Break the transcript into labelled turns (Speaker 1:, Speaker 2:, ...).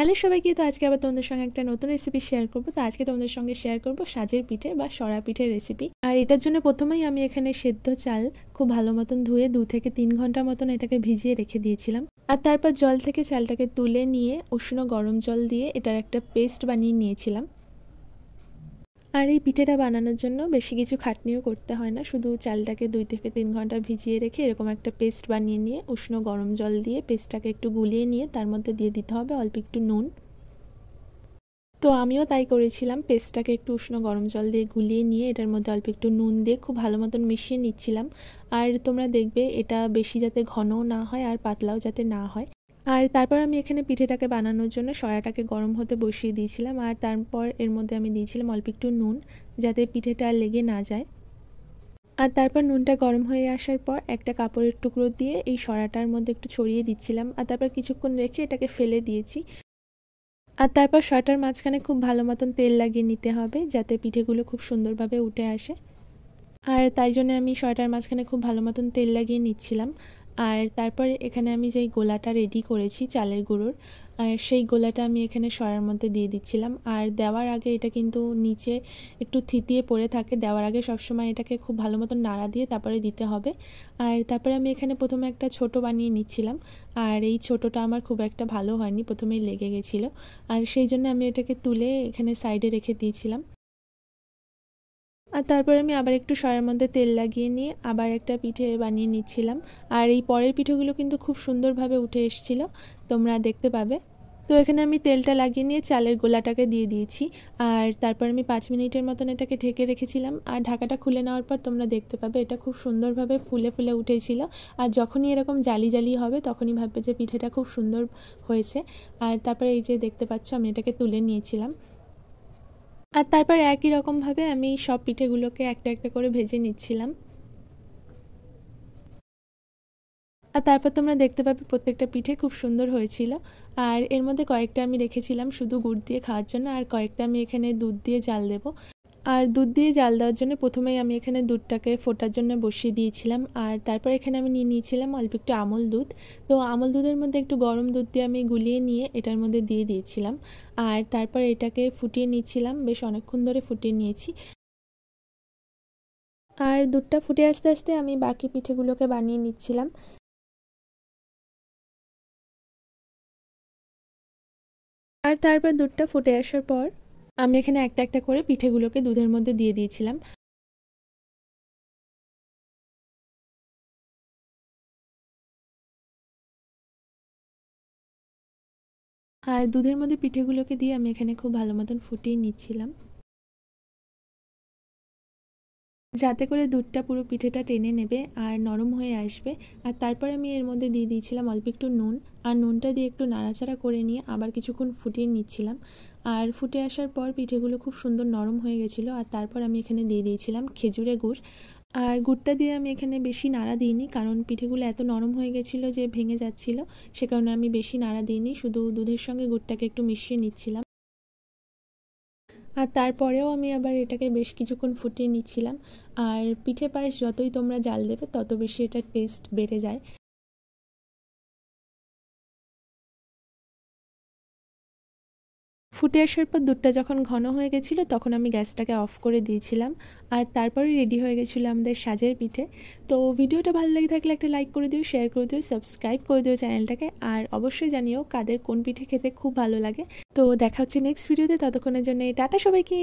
Speaker 1: hello সবাইকে তো আজকে আবার তোমাদের সঙ্গে একটা নতুন রেসিপি শেয়ার করবো তো আজকে তোমাদের সঙ্গে শেয়ার করবো সাজের পিঠে বা সরা পিঠের রেসিপি আর এটার জন্য প্রথমেই আমি এখানে সেদ্ধ চাল খুব ভালো মতন ধুয়ে দু থেকে তিন ঘন্টা মতন এটাকে ভিজিয়ে রেখে দিয়েছিলাম আর তারপর জল থেকে চালটাকে তুলে নিয়ে উষ্ণ গরম জল দিয়ে এটার একটা পেস্ট বানিয়ে নিয়েছিলাম আর এই পিঠেটা বানানোর জন্য বেশি কিছু খাটনিও করতে হয় না শুধু চালটাকে দুই থেকে তিন ঘন্টা ভিজিয়ে রেখে এরকম একটা পেস্ট বানিয়ে নিয়ে উষ্ণ গরম জল দিয়ে পেস্টটাকে একটু গুলিয়ে নিয়ে তার মধ্যে দিয়ে দিতে হবে অল্প একটু নুন তো আমিও তাই করেছিলাম পেস্টটাকে একটু উষ্ণ গরম জল দিয়ে গুলিয়ে নিয়ে এটার মধ্যে অল্প একটু নুন দিয়ে খুব ভালো মতন মিশিয়ে নিচ্ছিলাম আর তোমরা দেখবে এটা বেশি যাতে ঘনও না হয় আর পাতলাও যাতে না হয় আর তারপর আমি এখানে পিঠেটাকে বানানোর জন্য সয়াটাকে গরম হতে বসিয়ে দিয়েছিলাম আর তারপর এর মধ্যে আমি দিয়েছিলাম অল্প একটু নুন যাতে পিঠেটা লেগে না যায় আর তারপর নুনটা গরম হয়ে আসার পর একটা কাপড়ের টুকরো দিয়ে এই সরাটার মধ্যে একটু ছড়িয়ে দিচ্ছিলাম আর তারপর কিছুক্ষণ রেখে এটাকে ফেলে দিয়েছি আর তারপর সরাটার মাঝখানে খুব ভালো মতন তেল লাগিয়ে নিতে হবে যাতে পিঠেগুলো খুব সুন্দরভাবে উঠে আসে আর তাই জন্য আমি সরাটার মাঝখানে খুব ভালো মতন তেল লাগিয়ে নিচ্ছিলাম আর তারপরে এখানে আমি যেই গোলাটা রেডি করেছি চালের গুঁড়োর আর সেই গোলাটা আমি এখানে সরার মধ্যে দিয়ে দিচ্ছিলাম আর দেওয়ার আগে এটা কিন্তু নিচে একটু থিতিয়ে পড়ে থাকে দেওয়ার আগে সবসময় এটাকে খুব ভালো মতো নাড়া দিয়ে তারপরে দিতে হবে আর তারপরে আমি এখানে প্রথমে একটা ছোট বানিয়ে নিচ্ছিলাম আর এই ছোটোটা আমার খুব একটা ভালো হয়নি প্রথমেই লেগে গেছিলো আর সেই জন্য আমি এটাকে তুলে এখানে সাইডে রেখে দিয়েছিলাম আর তারপর আমি আবার একটু সরার মধ্যে তেল লাগিয়ে নিয়ে আবার একটা পিঠে বানিয়ে নিচ্ছিলাম আর এই পরের পিঠেগুলো কিন্তু খুব সুন্দরভাবে উঠে এসেছিলো তোমরা দেখতে পাবে তো এখানে আমি তেলটা লাগিয়ে নিয়ে চালের গোলাটাকে দিয়ে দিয়েছি আর তারপর আমি পাঁচ মিনিটের মতন এটাকে ঢেকে রেখেছিলাম আর ঢাকাটা খুলে নেওয়ার পর তোমরা দেখতে পাবে এটা খুব সুন্দরভাবে ফুলে ফুলে উঠেছিল আর যখনই এরকম জালি জালি হবে তখনই ভাববে যে পিঠেটা খুব সুন্দর হয়েছে আর তারপরে এই যে দেখতে পাচ্ছ আমি এটাকে তুলে নিয়েছিলাম আর তারপর একই রকমভাবে আমি সব পিঠেগুলোকে একটা একটা করে ভেজে নিচ্ছিলাম আর তারপর তোমরা দেখতে পাবে প্রত্যেকটা পিঠে খুব সুন্দর হয়েছিল আর এর মধ্যে কয়েকটা আমি রেখেছিলাম শুধু গুড় দিয়ে খাওয়ার জন্য আর কয়েকটা আমি এখানে দুধ দিয়ে জাল দেব আর দুধ দিয়ে জাল দেওয়ার জন্য প্রথমেই আমি এখানে দুধটাকে ফোটার জন্য বসিয়ে দিয়েছিলাম আর তারপর এখানে আমি নিয়ে নিয়েছিলাম অল্প একটু আমল দুধ তো আমল দুধের মধ্যে একটু গরম দুধ দিয়ে আমি গুলিয়ে নিয়ে এটার মধ্যে দিয়ে দিয়েছিলাম আর তারপর এটাকে ফুটিয়ে নিয়েছিলাম বেশ অনেকক্ষণ ধরে ফুটিয়ে নিয়েছি আর দুধটা ফুটে আস্তে আস্তে আমি বাকি পিঠেগুলোকে বানিয়ে নিচ্ছিলাম আর তারপর দুধটা ফুটে আসার পর আমি এখানে একটা একটা করে পিঠেগুলোকে দুধের মধ্যে দিয়ে দিয়েছিলাম আর দুধের মধ্যে পিঠেগুলোকে দিয়ে আমি এখানে খুব ভালো মতন ফুটিয়ে নিচ্ছিলাম যাতে করে দুধটা পুরো পিঠেটা টেনে নেবে আর নরম হয়ে আসবে আর তারপর আমি এর মধ্যে দিয়ে দিয়েছিলাম অল্প একটু নুন আর নুনটা দিয়ে একটু নাড়াচাড়া করে নিয়ে আবার কিছুক্ষণ ফুটিয়ে নিচ্ছিলাম আর ফুটে আসার পর পিঠেগুলো খুব সুন্দর নরম হয়ে গেছিলো আর তারপর আমি এখানে দিয়ে দিয়েছিলাম খেজুরে গুড় আর গুড়টা দিয়ে আমি এখানে বেশি নাড়া দিইনি কারণ পিঠেগুলো এত নরম হয়ে গেছিলো যে ভেঙে যাচ্ছিলো সে কারণে আমি বেশি নাড়া দিইনি শুধু দুধের সঙ্গে গুড়টাকে একটু মিশিয়ে নিচ্ছিলাম আর তারপরেও আমি আবার এটাকে বেশ কিছুক্ষণ ফুটিয়ে নিচ্ছিলাম আর পিঠে পায়েস যতই তোমরা জাল দেবে তত বেশি এটার টেস্ট বেড়ে যায় ফুটে আসার পর দুধটা যখন ঘন হয়ে গেছিলো তখন আমি গ্যাসটাকে অফ করে দিয়েছিলাম আর তারপরে রেডি হয়ে গেছিলো আমাদের সাজের পিঠে তো ভিডিওটা ভালো লেগে থাকলে একটা লাইক করে দিও শেয়ার করে দিও সাবস্ক্রাইব করে দিও চ্যানেলটাকে আর অবশ্যই জানিও কাদের কোন পিঠে খেতে খুব ভালো লাগে তো দেখা হচ্ছে নেক্সট ভিডিওতে ততক্ষণের জন্য টাটা সবাইকে